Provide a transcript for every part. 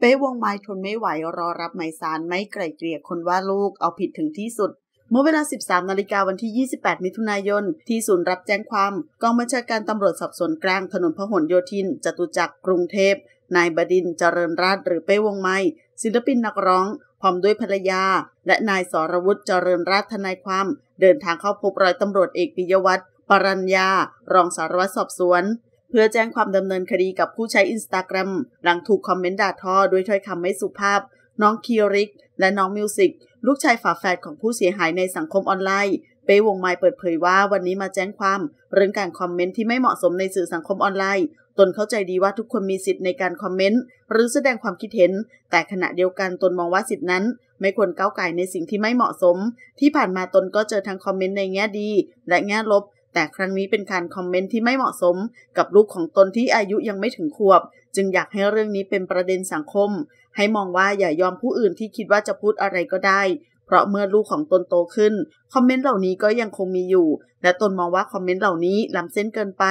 เป้วงไม้ทนไม่ไหวรอรับไม้สารไม่ไกลเกลี่ยคนว่าลูกเอาผิดถึงที่สุด เมื่อเวลา 13 นาฬิกาวันที่ 28 มิถุนายนที่ศูนย์รับแจ้งความกองบัญชาการตำรวจสอบสวนกลางถนนพหลโยธินจตุจักรกรุงเทพ นายบดินเจริญราชหรือเป้วงไม้ศิลปินนักร้อง พร้อมด้วยภรรยา และนายสรวุฒิเจริญราชทนายความ เดินทางเข้าพบร้อยตำรวจเอกปิยวัตรปรัญญา รองสารวัตรสอบสวนเพื่อแจ้งความดำเนินคดีกับผู้ใช้อินสตาแกรมหลังถูกคอมเมนต์ด่าทอด้วยถ้อยคำไม่สุภาพ น้องคิริกและน้องมิวสิกลูกชายฝาแฝดของผู้เสียหายในสังคมออนไลน์ เป้วงไม้เปิดเผยว่าวันนี้มาแจ้งความ เรื่องการคอมเมนต์ที่ไม่เหมาะสมในสื่อสังคมออนไลน์ ตนเข้าใจดีว่าทุกคนมีสิทธิ์ในการคอมเมนต์ หรือแสดงความคิดเห็นแต่ขณะเดียวกันตนมองว่าสิทธินั้น ไม่ควรก้าวไก่ในสิ่งที่ไม่เหมาะสม ที่ผ่านมาตนก็เจอทั้งคอมเมนต์ในแง่ดี และแง่ลบแต่ครั้งนี้เป็นการคอมเมนต์ที่ไม่เหมาะสมกับลูกของตนที่อายุยังไม่ถึงขวบจึงอยากให้เรื่องนี้เป็นประเด็นสังคม ให้มองว่าอย่ายอมผู้อื่นที่คิดว่าจะพูดอะไรก็ได้ เพราะเมื่อลูกของตนโตขึ้นคอมเมนต์เหล่านี้ก็ยังคงมีอยู่และตนมองว่าคอมเมนต์เหล่านี้ล้ำเส้นเกินไป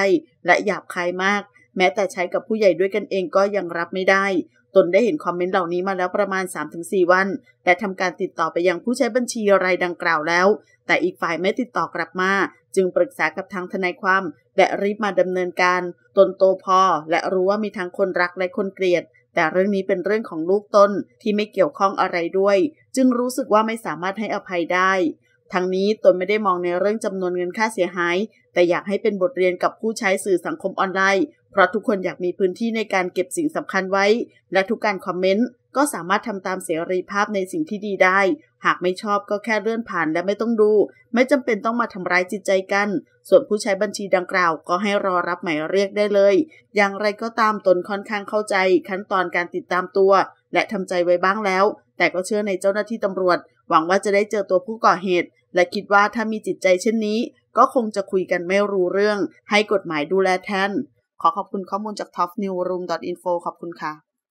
และหยาบคายมาก แม้แต่ใช้กับผู้ใหญ่ด้วยกันเองก็ยังรับไม่ได้ตนได้เห็นคอมเมนต์เหล่านี้มาแล้วประมาณ 3-4 วันและทำการติดต่อไปยังผู้ใช้บัญชีรายดังกล่าวแล้ว แต่อีกฝ่ายไม่ติดต่อกลับมา จึงปรึกษากับทางทนายความ และรีบมาดำเนินการ ตนโตพอและรู้ว่ามีทั้งคนรักและคนเกลียด แต่เรื่องนี้เป็นเรื่องของลูกตนที่ไม่เกี่ยวข้องอะไรด้วย จึงรู้สึกว่าไม่สามารถให้อภัยได้ทั้งนี้ตนไม่ได้มองในเรื่องจำนวนเงินค่าเสียหาย แต่อยากให้เป็นบทเรียนกับผู้ใช้สื่อสังคมออนไลน์ เพราะทุกคนอยากมีพื้นที่ในการเก็บสิ่งสำคัญไว้ และทุกการคอมเมนต์ ก็สามารถทำตามเสรีภาพในสิ่งที่ดีได้ หากไม่ชอบก็แค่เลื่อนผ่านและไม่ต้องดู ไม่จำเป็นต้องมาทำร้ายจิตใจกัน ส่วนผู้ใช้บัญชีดังกล่าวก็ให้รอรับหมายเรียกได้เลย อย่างไรก็ตามตนค่อนข้างเข้าใจ ขั้นตอนการติดตามตัว และทำใจไว้บ้างแล้ว แต่ก็เชื่อในเจ้าหน้าที่ตำรวจ หวังว่าจะได้เจอตัวผู้ก่อเหตุและคิดว่าถ้ามีจิตใจเช่นนี้ก็คงจะคุยกันไม่รู้เรื่องให้กฎหมายดูแลแทนขอขอบคุณข้อมูลจาก topnewroom.info ขอบคุณค่ะ